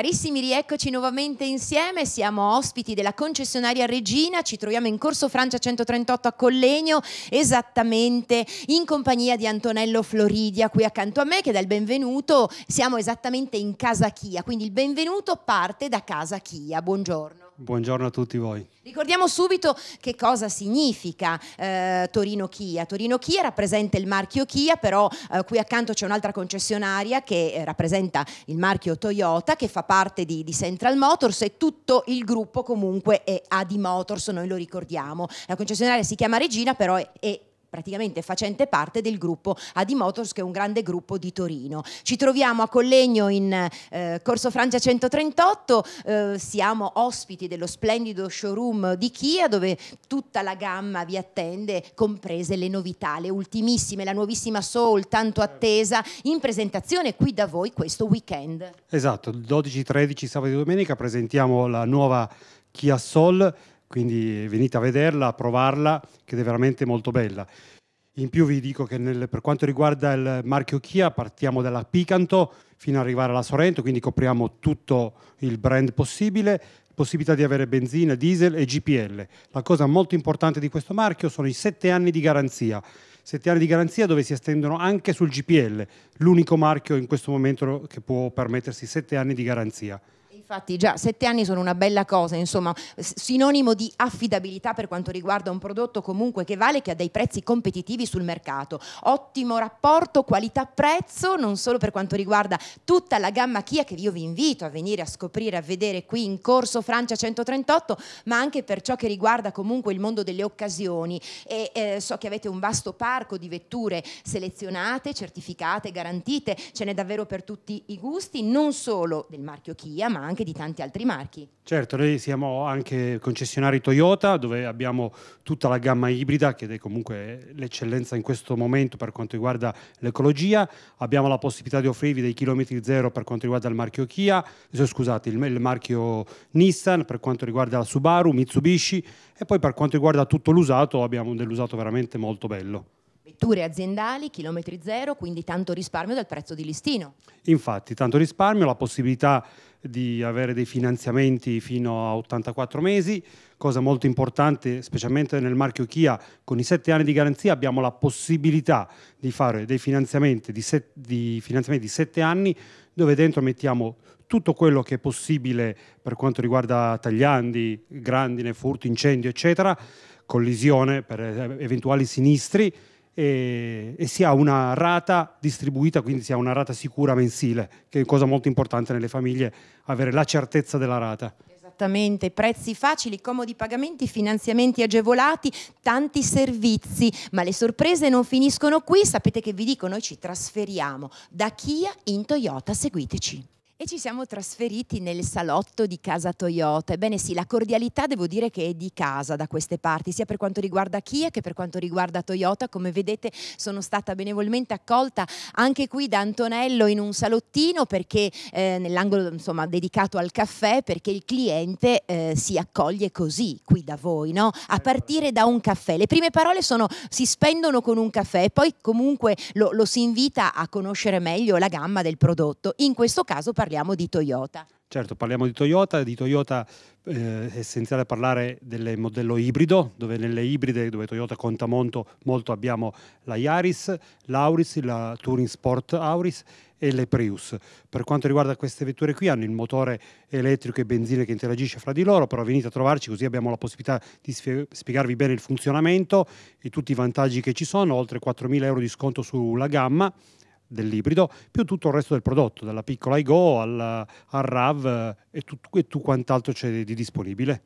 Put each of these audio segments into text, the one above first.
Carissimi, rieccoci nuovamente insieme, siamo ospiti della concessionaria Regina, ci troviamo in Corso Francia 138 a Collegno, esattamente in compagnia di Antonello Floridia qui accanto a me che dà il benvenuto, siamo esattamente in Casa Chia, quindi il benvenuto parte da Casa Chia, buongiorno. Buongiorno a tutti voi. Ricordiamo subito che cosa significa eh, Torino Kia. Torino Kia rappresenta il marchio Kia, però eh, qui accanto c'è un'altra concessionaria che eh, rappresenta il marchio Toyota, che fa parte di, di, Central Motors e tutto il gruppo comunque è Adi Motors, noi lo ricordiamo. La concessionaria si chiama Regina, però è, è praticamente facente parte del gruppo Adi Motors che è un grande gruppo di Torino. Ci troviamo a Collegno in eh, Corso Francia 138, eh, siamo ospiti dello splendido showroom di Kia dove tutta la gamma vi attende, comprese le novità, le ultimissime, la nuovissima Soul tanto certo. attesa in presentazione qui da voi questo weekend. Esatto, 12, 13 sabato e domenica presentiamo la nuova Kia Soul quindi venite a vederla, a provarla, che è veramente molto bella. In più vi dico che nel, per quanto riguarda il marchio Kia partiamo dalla Picanto fino ad arrivare alla Sorento, quindi copriamo tutto il brand possibile, possibilità di avere benzina, diesel e GPL. La cosa molto importante di questo marchio sono i sette anni di garanzia. sette anni di garanzia dove si estendono anche sul GPL, l'unico marchio in questo momento che può permettersi sette anni di garanzia. Infatti già sette anni sono una bella cosa, insomma, sinonimo di affidabilità per quanto riguarda un prodotto comunque che vale che ha dei prezzi competitivi sul mercato. Ottimo rapporto qualità-prezzo, non solo per quanto riguarda tutta la gamma Kia che io vi invito a venire a scoprire, a vedere qui in corso Francia 138, ma anche per ciò che riguarda comunque il mondo delle occasioni. E, eh, so che avete un vasto parco di vetture selezionate, certificate, garantite, ce n'è davvero per tutti i gusti, non solo del marchio Kia, ma anche anche di tanti altri marchi. Certo, noi siamo anche concessionari Toyota dove abbiamo tutta la gamma ibrida che è comunque l'eccellenza in questo momento per quanto riguarda l'ecologia, abbiamo la possibilità di offrirvi dei chilometri zero per quanto riguarda il marchio Kia, eh, scusate, il, il marchio Nissan per quanto riguarda la Subaru, Mitsubishi e poi per quanto riguarda tutto l'usato abbiamo dell'usato veramente molto bello. Vetture aziendali, chilometri zero, quindi tanto risparmio dal prezzo di listino. Infatti, tanto risparmio, la possibilità di avere dei finanziamenti fino a 84 mesi, cosa molto importante, specialmente nel marchio Kia, con i 7 anni di garanzia abbiamo la possibilità di fare dei finanziamenti di 7 anni dove dentro mettiamo tutto quello che è possibile per quanto riguarda tagliandi, grandine, furti, incendio, eccetera, collisione per eh, eventuali sinistri e, e, si ha una rata distribuita, quindi si ha una rata sicura mensile, che è cosa molto importante nelle famiglie, avere la certezza della rata. Esattamente, prezzi facili, comodi pagamenti, finanziamenti agevolati, tanti servizi, ma le sorprese non finiscono qui, sapete che vi dico, noi ci trasferiamo da Kia in Toyota, seguiteci e ci siamo trasferiti nel salotto di casa Toyota. Ebbene sì, la cordialità devo dire che è di casa da queste parti, sia per quanto riguarda Kia che per quanto riguarda Toyota. Come vedete sono stata benevolmente accolta anche qui da Antonello in un salottino perché eh, nell'angolo insomma dedicato al caffè perché il cliente eh, si accoglie così qui da voi, no? A eh, partire da un caffè. Le prime parole sono si spendono con un caffè e poi comunque lo, lo si invita a conoscere meglio la gamma del prodotto. In questo caso parliamo parliamo di Toyota. Certo, parliamo di Toyota, di Toyota eh, è essenziale parlare del modello ibrido, dove nelle ibride, dove Toyota conta molto, molto abbiamo la Yaris, l'Auris, la Touring Sport Auris e le Prius. Per quanto riguarda queste vetture qui hanno il motore elettrico e benzina che interagisce fra di loro, però venite a trovarci così abbiamo la possibilità di spiegarvi bene il funzionamento e tutti i vantaggi che ci sono, oltre 4.000 euro di sconto sulla gamma dell'ibrido, più tutto il resto del prodotto, dalla piccola iGo al, al RAV eh, e, tu, e tu quant'altro c'è di disponibile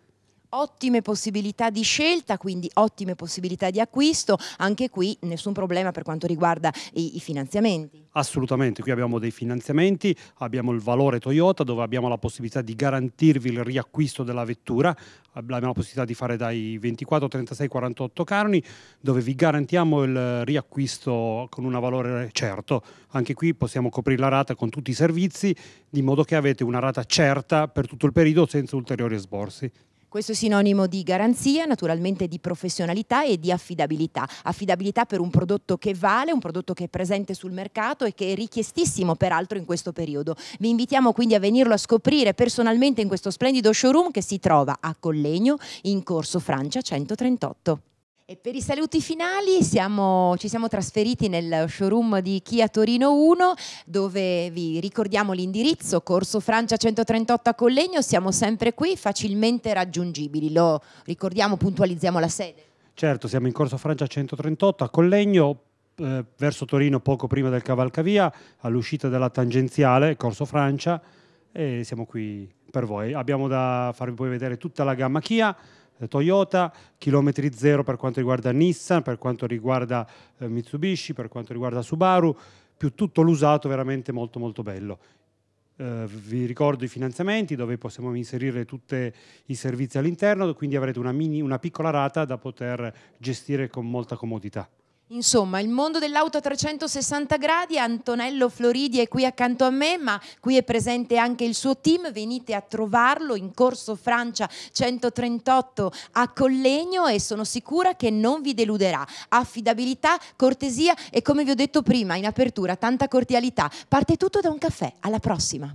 ottime possibilità di scelta, quindi ottime possibilità di acquisto, anche qui nessun problema per quanto riguarda i, i finanziamenti. Assolutamente, qui abbiamo dei finanziamenti, abbiamo il valore Toyota dove abbiamo la possibilità di garantirvi il riacquisto della vettura, abbiamo la possibilità di fare dai 24, 36, 48 carni dove vi garantiamo il riacquisto con un valore certo. Anche qui possiamo coprire la rata con tutti i servizi di modo che avete una rata certa per tutto il periodo senza ulteriori sborsi. Questo è sinonimo di garanzia, naturalmente di professionalità e di affidabilità. Affidabilità per un prodotto che vale, un prodotto che è presente sul mercato e che è richiestissimo peraltro in questo periodo. Vi invitiamo quindi a venirlo a scoprire personalmente in questo splendido showroom che si trova a Collegno in Corso Francia 138. E per i saluti finali siamo, ci siamo trasferiti nel showroom di Kia Torino 1 dove vi ricordiamo l'indirizzo, Corso Francia 138 a Collegno, siamo sempre qui, facilmente raggiungibili, lo ricordiamo, puntualizziamo la sede. Certo, siamo in Corso Francia 138 a Collegno, eh, verso Torino poco prima del Cavalcavia, all'uscita della tangenziale, Corso Francia, e siamo qui per voi. Abbiamo da farvi poi vedere tutta la gamma Kia eh, Toyota, chilometri zero per quanto riguarda Nissan, per quanto riguarda eh, Mitsubishi, per quanto riguarda Subaru, più tutto l'usato veramente molto molto bello. Eh, vi ricordo i finanziamenti dove possiamo inserire tutti i servizi all'interno, quindi avrete una, mini, una piccola rata da poter gestire con molta comodità. Insomma, il mondo dell'auto a 360 gradi, Antonello Floridi è qui accanto a me, ma qui è presente anche il suo team, venite a trovarlo in Corso Francia 138 a Collegno e sono sicura che non vi deluderà. Affidabilità, cortesia e come vi ho detto prima in apertura, tanta cordialità. Parte tutto da un caffè, alla prossima.